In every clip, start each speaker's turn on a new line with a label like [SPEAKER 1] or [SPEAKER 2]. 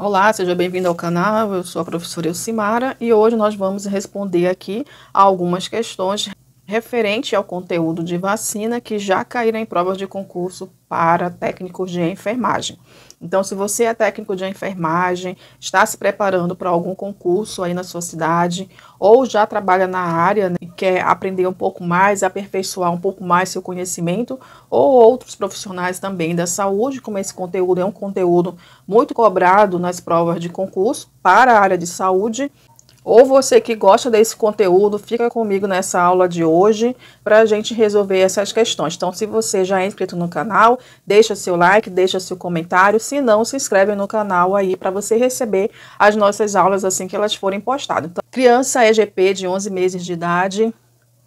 [SPEAKER 1] Olá, seja bem-vindo ao canal. Eu sou a professora Elcimara e hoje nós vamos responder aqui algumas questões referente ao conteúdo de vacina que já caíram em provas de concurso para técnicos de enfermagem. Então, se você é técnico de enfermagem, está se preparando para algum concurso aí na sua cidade, ou já trabalha na área né, e quer aprender um pouco mais, aperfeiçoar um pouco mais seu conhecimento, ou outros profissionais também da saúde, como esse conteúdo é um conteúdo muito cobrado nas provas de concurso para a área de saúde, ou você que gosta desse conteúdo, fica comigo nessa aula de hoje para a gente resolver essas questões. Então, se você já é inscrito no canal, deixa seu like, deixa seu comentário. Se não, se inscreve no canal aí para você receber as nossas aulas assim que elas forem postadas. Então, criança EGP de 11 meses de idade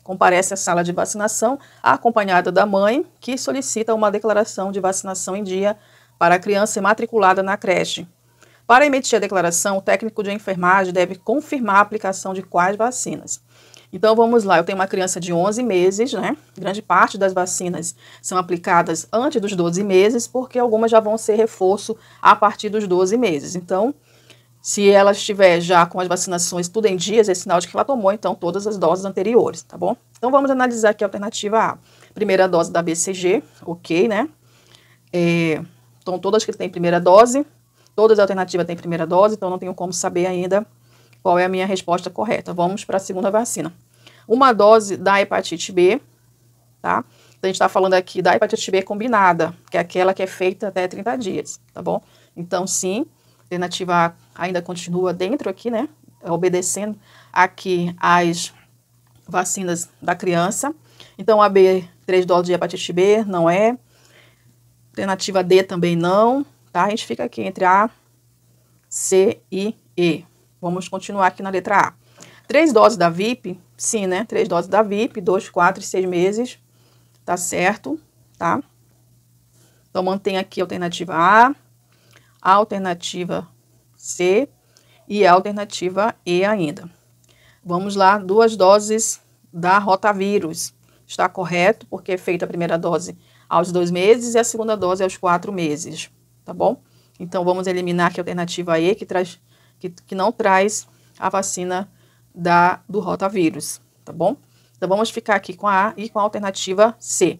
[SPEAKER 1] comparece à sala de vacinação acompanhada da mãe, que solicita uma declaração de vacinação em dia para a criança matriculada na creche. Para emitir a declaração, o técnico de enfermagem deve confirmar a aplicação de quais vacinas. Então vamos lá, eu tenho uma criança de 11 meses, né? Grande parte das vacinas são aplicadas antes dos 12 meses, porque algumas já vão ser reforço a partir dos 12 meses. Então, se ela estiver já com as vacinações tudo em dias, é sinal de que ela tomou então todas as doses anteriores, tá bom? Então vamos analisar aqui a alternativa A. Primeira dose da BCG, ok, né? É, então todas que têm primeira dose, Todas as alternativas têm primeira dose, então não tenho como saber ainda qual é a minha resposta correta. Vamos para a segunda vacina. Uma dose da hepatite B, tá? a gente está falando aqui da hepatite B combinada, que é aquela que é feita até 30 dias, tá bom? Então, sim, a alternativa A ainda continua dentro aqui, né? Obedecendo aqui as vacinas da criança. Então, a B, três doses de hepatite B, não é. Alternativa D também não tá? A gente fica aqui entre A, C e E. Vamos continuar aqui na letra A. Três doses da VIP, sim, né? Três doses da VIP, dois, quatro e seis meses, tá certo, tá? Então, mantém aqui a alternativa A, a alternativa C e a alternativa E ainda. Vamos lá, duas doses da rotavírus. Está correto, porque é feita a primeira dose aos dois meses e a segunda dose aos quatro meses tá bom? Então vamos eliminar aqui a alternativa E, que, traz, que, que não traz a vacina da, do rotavírus, tá bom? Então vamos ficar aqui com a A e com a alternativa C.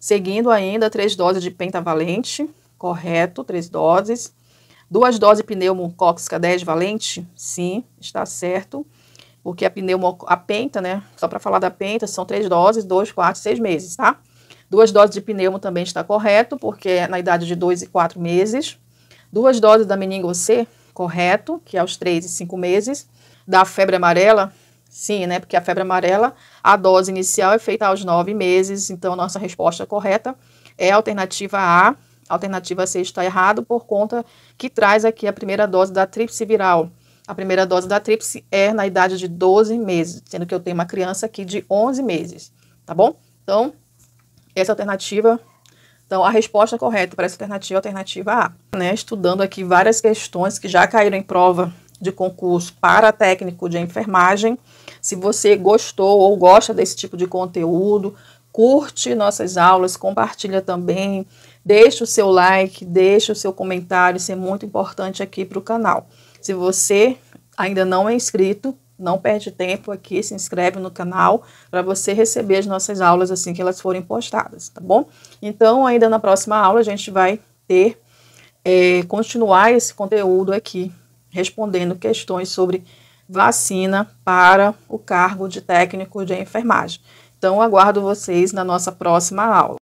[SPEAKER 1] Seguindo ainda três doses de pentavalente, correto, três doses. Duas doses de pneumocócica 10 valente? Sim, está certo. Porque a pneumo, a penta, né? Só para falar da penta, são três doses, dois, quatro, seis meses, tá? Duas doses de pneumo também está correto, porque é na idade de 2 e 4 meses. Duas doses da meningo C, correto, que é aos 3 e 5 meses. Da febre amarela, sim, né? Porque a febre amarela, a dose inicial é feita aos 9 meses, então a nossa resposta correta é a alternativa A. A alternativa C está errado por conta que traz aqui a primeira dose da tríplice viral. A primeira dose da tríplice é na idade de 12 meses, sendo que eu tenho uma criança aqui de 11 meses, tá bom? Então, essa alternativa. Então, a resposta correta para essa alternativa é a alternativa A. Né? Estudando aqui várias questões que já caíram em prova de concurso para técnico de enfermagem. Se você gostou ou gosta desse tipo de conteúdo, curte nossas aulas, compartilha também, deixe o seu like, deixe o seu comentário, isso é muito importante aqui para o canal. Se você ainda não é inscrito, não perde tempo aqui, se inscreve no canal para você receber as nossas aulas assim que elas forem postadas, tá bom? Então, ainda na próxima aula, a gente vai ter, é, continuar esse conteúdo aqui, respondendo questões sobre vacina para o cargo de técnico de enfermagem. Então, aguardo vocês na nossa próxima aula.